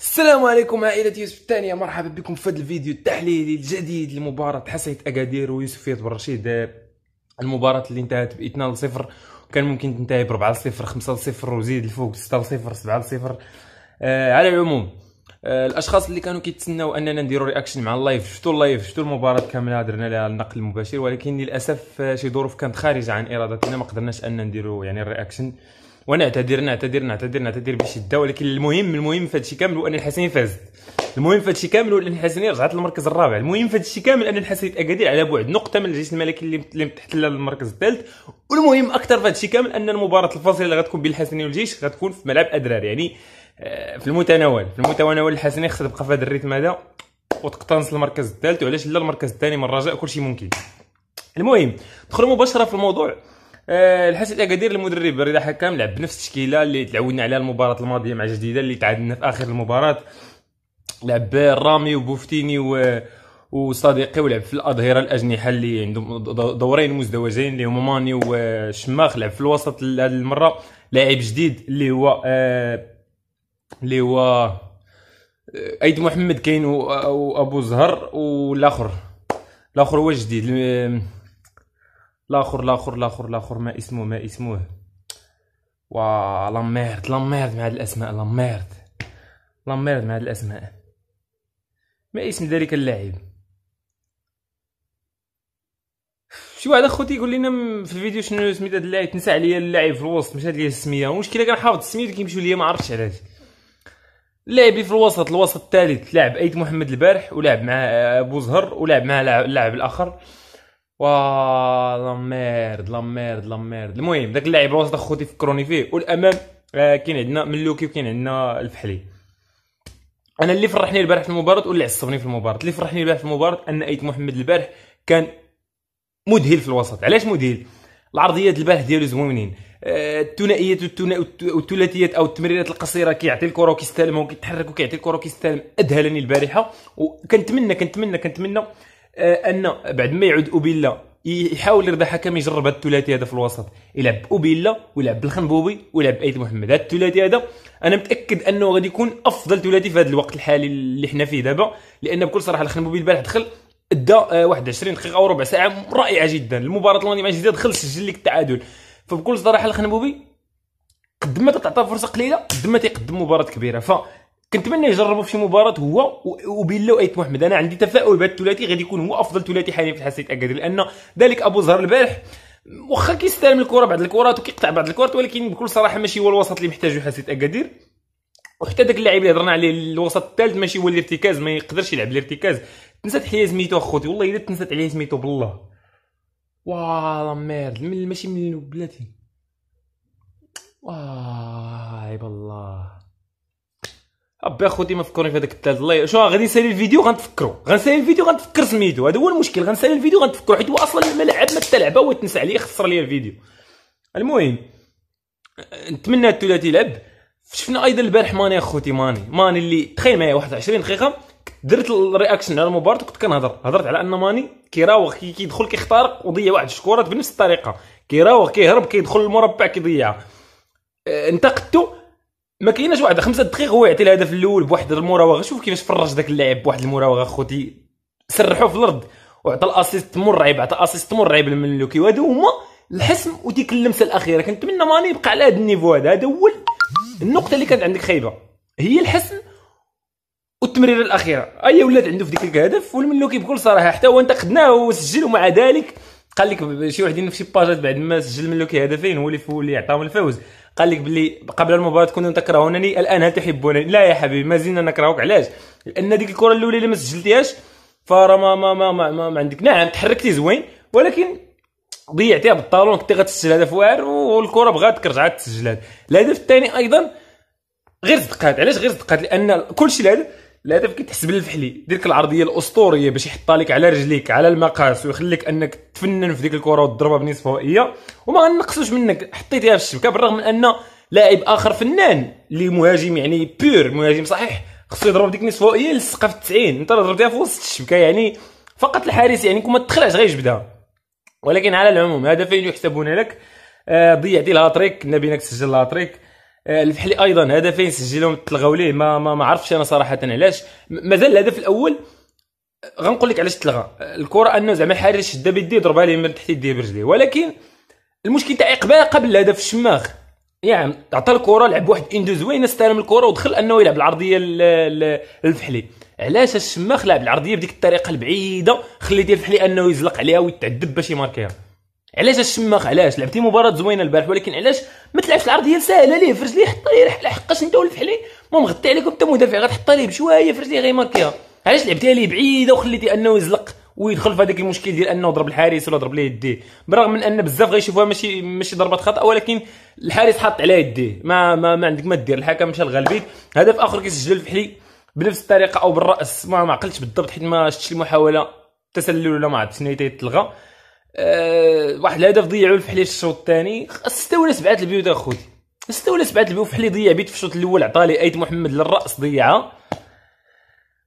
السلام عليكم عائلة يوسف الثانية مرحبا بكم في هذا الفيديو التحليلي الجديد لمباراة حصية أكادير ويوسف برشيد المباراة اللي انتهت ب 2 0 وكان ممكن تنتهي ب 4 0 5 0 وزيد الفوق 6 0 7 0 آه على العموم آه الاشخاص اللي كانوا كيتسناو اننا نديروا رياكشن مع اللايف شفتوا اللايف شفتوا المباراه كامله درنا لها النقل المباشر ولكن للاسف آه، شي ظروف كانت خارجه عن ارادتنا ما قدرناش ان نديروا يعني الرياكشن آه ونعتذر نعتذر نعتذر نعتذر بشده ولكن المهم المهم في هادشي كامل هو ان الحسنيه فازت المهم في هادشي كامل هو ان الحسنيه رجعت للمركز الرابع المهم في هادشي كامل ان الحسنيه اكادير على بعد نقطه من الجيش الملكي اللي تحت المركز الثالث والمهم اكثر في هادشي كامل ان المباراه الفاصله اللي غتكون بين الحسنيه والجيش غتكون في ملعب ادرار يعني آه، في المتناول في المتناول الحسنيه خصها تبقى في هذا الريتم هذا وتقتنص المركز الثالث وعلاش لا المركز الثاني من الرجاء كلشي ممكن المهم ندخلوا مباشره في الموضوع آه، الحسن الاكادير المدرب رضا حكام لعب بنفس التشكيله اللي تعودنا عليها المباراه الماضيه مع جديده اللي تعادلنا في اخر المباراه لعب رامي وبوفتيني و وصديقي ولعب في الاظهره الاجنحه اللي عندهم دورين مزدوجين اللي هما ماني وشماخ لعب في الوسط هذه المره لاعب جديد اللي هو آه اللي هو آه، ايد محمد كاين آه، وابو زهر والاخر الاخر هو جديد لاخر لاخر لاخر لاخر ما اسمه ما اسمه وا لا ميرد لا ميرد مع هاد الاسماء لا ميرد لا ميرد مع هاد الاسماء ما اسم ذلك اللاعب شي واحد اخوتي يقول لنا في الفيديو شنو سميت هاد اللاعب تنسى عليا اللاعب في الوسط مشات ليا السميه المشكله كنحافظ السميه كيمشيو ليا ما عرفتش علاش لاعبي في الوسط الوسط الثالث لعب ايت محمد البارح ولعب مع ابو زهر ولعب مع اللاعب الاخر وا لا ميرد لا ميرد لا ميرد المهم داك اللاعب الوسط صدق خوتي فكروني فيه والامام آه كاين عندنا ملوكي وكاين عندنا الفحلي انا اللي فرحني البارح في المباراه واللي عصبني في المباراه اللي فرحني البارح في المباراه ان ايت محمد البارح كان مذهل في الوسط علاش مذهل العرضيات البارح ديالو زوينين آه، الثنائيات والثلاثيات او التمريرات القصيره كيعطي الكره وكيستلمها وكيتحرك وكيعطي الكره وكيستلم اذهلني البارحه وكنتمنى كنتمنى كنتمنى آه، ان بعد ما يعود اوبيلا يحاول يرضى حكم يجرب هذا الثلاثي هذا في الوسط يلعب اوبيلا ويلعب بالخنبوبي ويلعب ايت محمد هذا الثلاثي هذا انا متاكد انه غادي يكون افضل ثلاثي في هذا الوقت الحالي اللي حنا فيه دابا لان بكل صراحه الخنبوبي البارح دخل ادى 21 آه، دقيقه وربع ساعه رائعه جدا المباراه الماضيه مع جديد دخل سجل لك التعادل فبكل صراحه الخنبوبي قد ما تعطى فرصه قليله قد ما تيقدم مباراه كبيره ف كنتمنى يجربوا في شي مباراه هو وبيلا وايت محمد انا عندي تفاؤل بهذا الثلاثي غادي يكون هو افضل ثلاثي حاليا في الحسيت اكادير لان ذلك ابو زهر البارح واخا كيستلم الكره بعض الكرات وكيقطع بعض الكرات ولكن بكل صراحه ماشي هو الوسط اللي محتاجه حسيت اكادير وحتى داك اللاعب اللي هضرنا عليه الوسط الثالث ماشي هو الارتكاز ما يقدرش يلعب الارتكاز تنسات حياه سميتو اخوتي والله الا تنسات عليه سميتو بالله وا لا ميرد ماشي من بلاتي واه بالله ابي اخوتي ما فكروني في هذاك الثلاث الله شو غادي نسالي الفيديو غنتفكروا غنسالي الفيديو غنتفكر سميتو هذا هو المشكل غنسالي الفيديو غنتفكروا حيت هو اصلا ما لعب ما تلعبه هو تنسى عليه خسر لي الفيديو المهم نتمنى الثلاثي يلعب شفنا ايضا البارح ماني اخوتي ماني ماني اللي تخيل معايا 21 دقيقه درت الرياكشن على المباراه وكنت كنهضر هضرت على ان ماني كيراوغ كيدخل كيخترق وضيع واحد الشكورات بنفس الطريقه كيراوغ كيهرب كيدخل المربع كيضيعها أه، انتقدته ما كايناش واحد خمسة دقائق هو يعطي الهدف الاول بواحد المراوغه شوف كيفاش فرج داك اللاعب بواحد المراوغه خوتي سرحوه في الارض وعطى الاسيست مرعب عطى اسيست مرعب من لوكي وهذا هما الحسم وديك اللمسه الاخيره كنتمنى ماني يبقى على هذا النيفو هذا هذا هو النقطه اللي كانت عندك خايبه هي الحسم والتمريره الاخيره اي ولات عنده في ديك الهدف والملوكي بكل صراحه حتى هو انت خدناه وسجل ومع ذلك قال لك شي واحد في شي باجات بعد ما سجل من لوكي هدفين هو اللي اللي عطاهم الفوز قال لك بلي قبل المباراه كنتم تكرهونني الان هل تحبونني لا يا حبيبي ما زلنا نكرهك علاش لان ديك الكره الاولى اللي ما سجلتيهاش فرا ما ما ما, ما, ما, ما عندك نعم تحركتي زوين ولكن ضيعتيها بالطالون كنتي غتسجل هدف واعر والكره بغاتك رجعت تسجل الهدف الثاني ايضا غير صدقات علاش غير صدقات لان كلشي الهدف الهدف كيتحسب الفحلي ديرك العرضيه الاسطوريه باش يحطها لك على رجليك على المقاس ويخليك انك تفنن في ديك الكره وتضربها بنسبه فوقيه وما غنقصوش منك حطيتيها في الشبكه بالرغم من ان لاعب اخر فنان اللي مهاجم يعني بيور مهاجم صحيح خصو يضرب ديك نصف فوقيه يلصقها في 90 انت ضربتيها في وسط الشبكه يعني فقط الحارس يعني كون ما تخلعش غيجبدها ولكن على العموم هدفين يحسبون لك آه، ضيعتي الهاتريك انك تسجل الهاتريك آه، الفحلي ايضا هدفين سجلهم تلغاو ليه ما ما, ما عرفتش انا صراحه علاش مازال الهدف الاول آه، غنقول لك علاش تلغى آه، الكره انه زعما الحارس شدها بيديه ضربها ليه من تحت يديه برجليه ولكن المشكل تاع اقبال قبل الهدف الشماغ يعني عطى الكره لعب واحد اندو زوينه استلم الكره ودخل انه يلعب العرضيه للفحلي علاش الشماخ لعب العرضيه بديك الطريقه البعيده خلي ديال الفحلي انه يزلق عليها ويتعذب باش يماركيها علاش الشماخ علاش لعبتي مباراه زوينه البارح ولكن علاش ما تلعبش العرضيه ساهله ليه في رجليه حط ليه لحقاش انت ولف حلي ما مغطي عليك حتى مدافع غتحط ليه بشويه في رجليه ماركيها علاش لعبتيها ليه بعيده وخليتي انه يزلق ويدخل في هذاك المشكل ديال انه ضرب الحارس ولا ضرب ليه يديه برغم من ان بزاف غيشوفوها ماشي ماشي ضربه خطا ولكن الحارس حاط عليه يديه ما, ما ما عندك ما دير الحكم مشى لغالبيك هدف اخر كيسجل الفحلي بنفس الطريقه او بالراس ما ما عقلتش بالضبط حيت ما شفتش المحاوله تسلل ولا ما عرفتش شنو تيتلغى آه، واحد الهدف ضيعوا الفحلي في الشوط الثاني سته ولا سبعه البيوت اخوتي سته ولا سبعه البيوت فحلي ضيع بيت في الشوط الاول عطى لي ايت محمد للراس ضيعها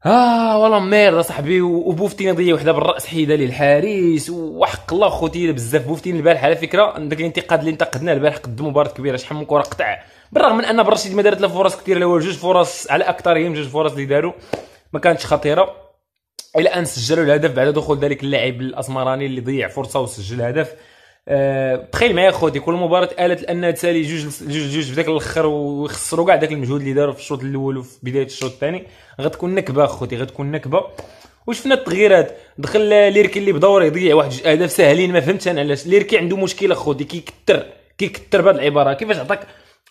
اه والله مير صاحبي وبوفتين ضيع وحده بالراس حيده لي الحارس وحق الله خوتي بزاف بوفتين البارح على فكره داك الانتقاد اللي انتقدناه البارح قدم مباراه كبيره شحال من كره قطع بالرغم من ان برشيد ما دارت لا فرص كثيره لا جوج فرص على اكثرهم جوج فرص اللي داروا ما كانتش خطيره الى ان سجلوا الهدف بعد دخول ذلك اللاعب الاسمراني اللي ضيع فرصه وسجل هدف آه، تخيل معايا خوتي كل مباراه قالت لان تسالي جوج جوج جوج في ذاك الاخر ويخسروا كاع ذاك المجهود اللي داروا في الشوط الاول وفي بدايه الشوط الثاني غتكون نكبه خوتي غتكون نكبه وشفنا التغييرات دخل ليركي اللي بدوره يضيع واحد جوج اهداف ساهلين ما فهمتش انا علاش ليركي عنده مشكله خوتي كيكثر كيكثر بهذه العباره كيفاش عطاك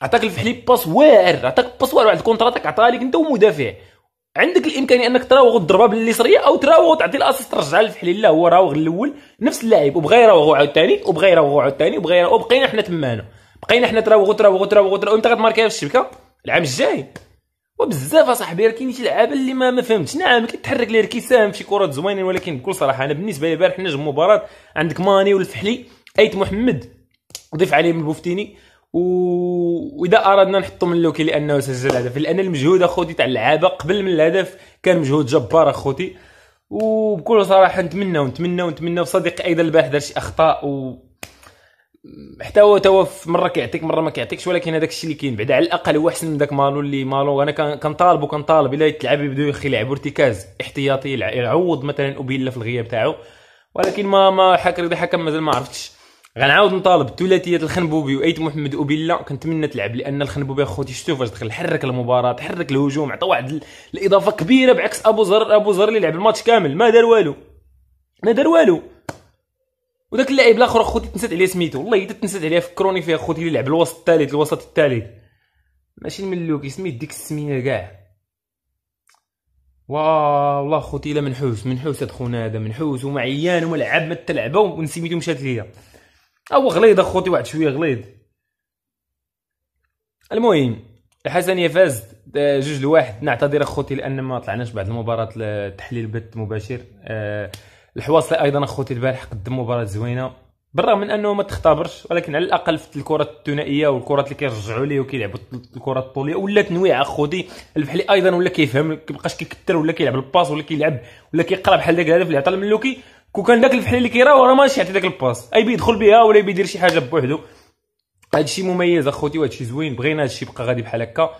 عطاك الفحلي باس واعر عطاك باس واعر واحد الكونتر عطاك عطاها لك انت ومدافع عندك الامكانيه انك تراوغ الضربه باليسريه او تراوغ وتعطي الاسيست ترجع للفحلي لا هو راوغ الاول نفس اللاعب وبغى يراوغ عاوتاني وبغى يراوغ عاوتاني وبغى وبقينا حنا تمانا بقينا حنا تراوغ تراوغ تراوغ تراوغ انت غتماركيها في الشبكه العام الجاي وبزاف اصاحبي راه كاين شي لعابه اللي ما, فهمتش نعم كيتحرك ليه الكيسام في كرات زوينين ولكن بكل صراحه انا بالنسبه لي البارح نجم مباراه عندك ماني والفحلي ايت محمد ضيف عليهم البوفتيني واذا اردنا نحطو من لوكي لانه سجل هدف لان المجهود اخوتي تاع اللعابه قبل من الهدف كان مجهود جبار اخوتي وبكل صراحه نتمنى ونتمنى ونتمنى وصديق ايضا البارح دار شي اخطاء و حتى هو توا مره كيعطيك مره ما كيعطيكش ولكن هذاك الشيء اللي كاين بعدا على الاقل هو احسن من داك مالو اللي مالو انا كنطالب وكنطالب الا يتلعب يبداو يخي يلعب ارتكاز احتياطي يعوض مثلا اوبيلا في الغياب تاعو ولكن ما ما حكر حكم مازال ما عرفتش غنعاود نطالب ثلاثية الخنبوبي وايت محمد وبيلا كنتمنى تلعب لان الخنبوبي اخوتي شفتو فاش دخل حرك المباراه حرك الهجوم عطى واحد الاضافه كبيره بعكس ابو زر ابو زر اللي لعب الماتش كامل ما دار والو ما دار والو وداك اللاعب الاخر اخوتي تنسات عليه سميتو والله حتى تنسات عليه فكروني فيه اخوتي اللي لعب الوسط الثالث الوسط الثالث ماشي الملوكي سميت ديك السميه كاع والله خوتي الا منحوس منحوس هاد خونا هذا منحوس ومعيان وملعب وما لعب ما تلعبه ونسميتو مشات ليا هو غليظ اخوتي واحد شويه غليظ المهم الحسنيه فازت آه، جوج لواحد نعتذر اخوتي لان ما طلعناش بعد المباراه التحليل بث مباشر آه، الحواصله ايضا اخوتي البارح قدم مباراه زوينه بالرغم من انه ما تختبرش ولكن على الاقل في الكرات الثنائيه والكرات اللي كيرجعوا ليه وكيلعبوا الكرات الطوليه ولا تنويع خودي الفحلي ايضا ولا كيفهم مابقاش كيكثر ولا كيلعب الباس ولا كيلعب ولا كيقرا بحال داك الهدف اللي عطى الملوكي كون كان داك الفحلي اللي كيراه راه ماشي يعطي داك الباس اي بيدخل بها ولا بيدير شي حاجه بوحدو هادشي مميز اخوتي وهادشي زوين بغينا هادشي يبقى غادي بحال هكا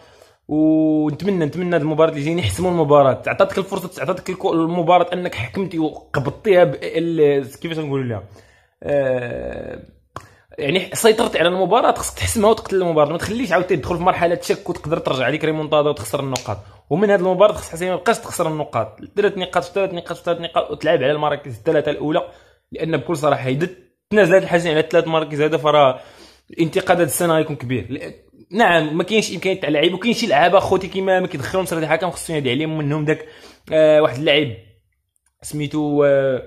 ونتمنى نتمنى هذه المباراه اللي جايين يحسموا المباراه عطاتك الفرصه عطاتك المباراه انك حكمتي وقبضتيها كيفاش نقولوا لها آه، يعني سيطرت على المباراه خصك تحسمها وتقتل المباراه ما تخليش عاود تدخل في مرحله شك وتقدر ترجع عليك ريمونتادا وتخسر النقاط ومن هذه المباراه خصك حتى ما تخسر النقاط ثلاث نقاط في ثلاث نقاط في ثلاث نقاط وتلعب على المراكز الثلاثه الاولى لان بكل صراحه اذا تنازلت الحاجه على ثلاث مراكز هذا فراه الانتقاد هذه السنه غيكون كبير نعم ما كاينش امكانيه تاع لعيب وكاين شي لعابه خوتي كيما ما كيدخلهمش راه الحكم خصو ينادي عليهم منهم داك آه واحد اللاعب سميتو آه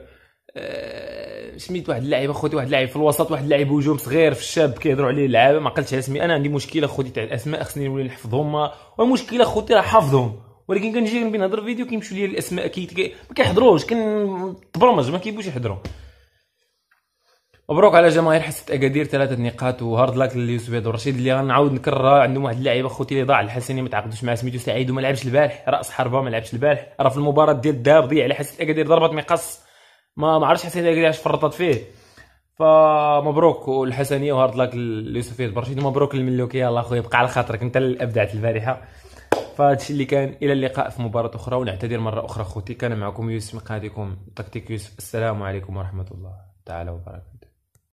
آه سميت واحد اللاعب اخوتي واحد اللاعب في الوسط واحد اللاعب هجوم صغير في الشاب كيهضروا عليه اللعابه ما قلتش على اسمي انا عندي مشكله خوتي تاع الاسماء خصني نولي نحفظهم والمشكله خوتي راه حافظهم ولكن كنجي نبي نهضر فيديو كيمشيو ليا الاسماء كي ما كيحضروش كنتبرمج ما كيبوش يحضروا مبروك على جماهير حصه اكادير ثلاثه نقاط وهارد ليوسف لليوسف ورشيد اللي غنعاود نكررها عندهم واحد اللاعب اخوتي اللي ضاع الحسني ما تعاقدوش مع سميتو سعيد وما لعبش البارح راس حربه ما لعبش البارح راه في المباراه ديال الدار ضيع على حصه اكادير ضربه مقص ما ما عرفتش حسيت علاش فرطت فيه فمبروك والحسنيه وهارد لك ليوسفيد برشيد ومبروك للملوكيه الله خويا بقى على خاطرك انت اللي ابدعت البارحه فهادشي اللي كان الى اللقاء في مباراه اخرى ونعتذر مره اخرى خوتي كان معكم يوسف مقاديكم تكتيك يوسف السلام عليكم ورحمه الله تعالى وبركاته